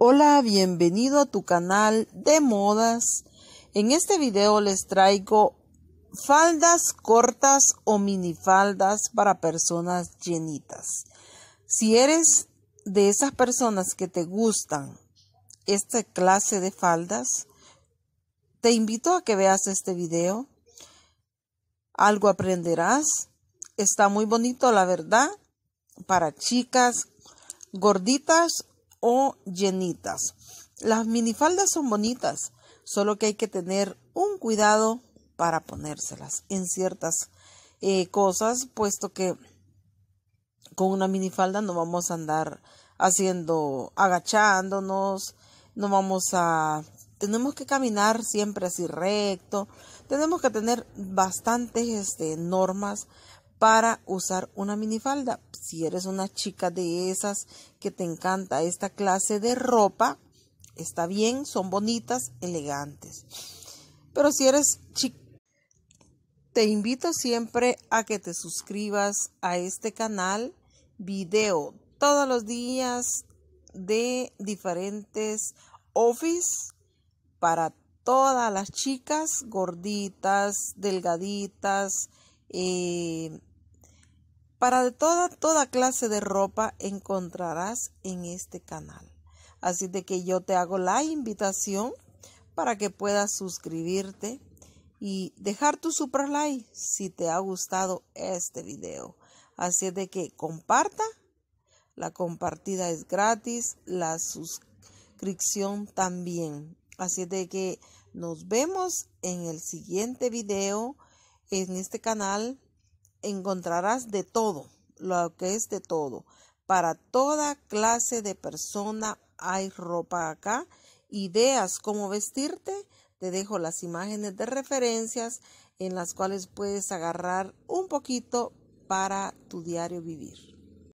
Hola, bienvenido a tu canal de modas. En este video les traigo faldas cortas o minifaldas para personas llenitas. Si eres de esas personas que te gustan esta clase de faldas, te invito a que veas este video. Algo aprenderás. Está muy bonito, la verdad, para chicas gorditas o llenitas. Las minifaldas son bonitas, solo que hay que tener un cuidado para ponérselas en ciertas eh, cosas, puesto que con una minifalda no vamos a andar haciendo, agachándonos, no vamos a... Tenemos que caminar siempre así recto, tenemos que tener bastantes este, normas para usar una minifalda. Si eres una chica de esas que te encanta esta clase de ropa, está bien, son bonitas, elegantes. Pero si eres chica, te invito siempre a que te suscribas a este canal video todos los días de diferentes office para todas las chicas gorditas, delgaditas, eh, para toda, toda clase de ropa encontrarás en este canal. Así de que yo te hago la invitación para que puedas suscribirte y dejar tu super like si te ha gustado este video. Así de que comparta. La compartida es gratis, la suscripción también. Así de que nos vemos en el siguiente video en este canal encontrarás de todo, lo que es de todo. Para toda clase de persona hay ropa acá. Ideas cómo vestirte. Te dejo las imágenes de referencias en las cuales puedes agarrar un poquito para tu diario vivir.